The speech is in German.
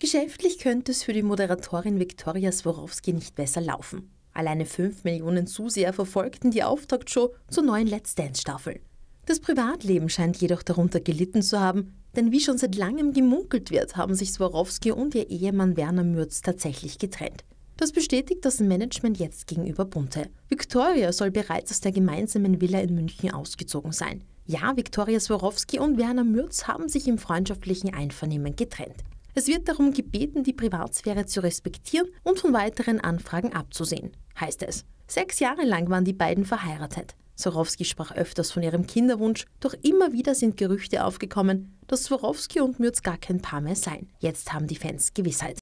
Geschäftlich könnte es für die Moderatorin Viktoria Sworowski nicht besser laufen. Alleine 5 Millionen Zuseher verfolgten die Auftaktshow zur neuen Let's Dance-Staffel. Das Privatleben scheint jedoch darunter gelitten zu haben, denn wie schon seit langem gemunkelt wird, haben sich Sworowski und ihr Ehemann Werner Mürz tatsächlich getrennt. Das bestätigt das Management jetzt gegenüber Bunte. Viktoria soll bereits aus der gemeinsamen Villa in München ausgezogen sein. Ja, Viktoria Sworowski und Werner Mürz haben sich im freundschaftlichen Einvernehmen getrennt. Es wird darum gebeten, die Privatsphäre zu respektieren und von weiteren Anfragen abzusehen, heißt es. Sechs Jahre lang waren die beiden verheiratet. Sorowski sprach öfters von ihrem Kinderwunsch, doch immer wieder sind Gerüchte aufgekommen, dass Swarovski und Mürz gar kein Paar mehr seien. Jetzt haben die Fans Gewissheit.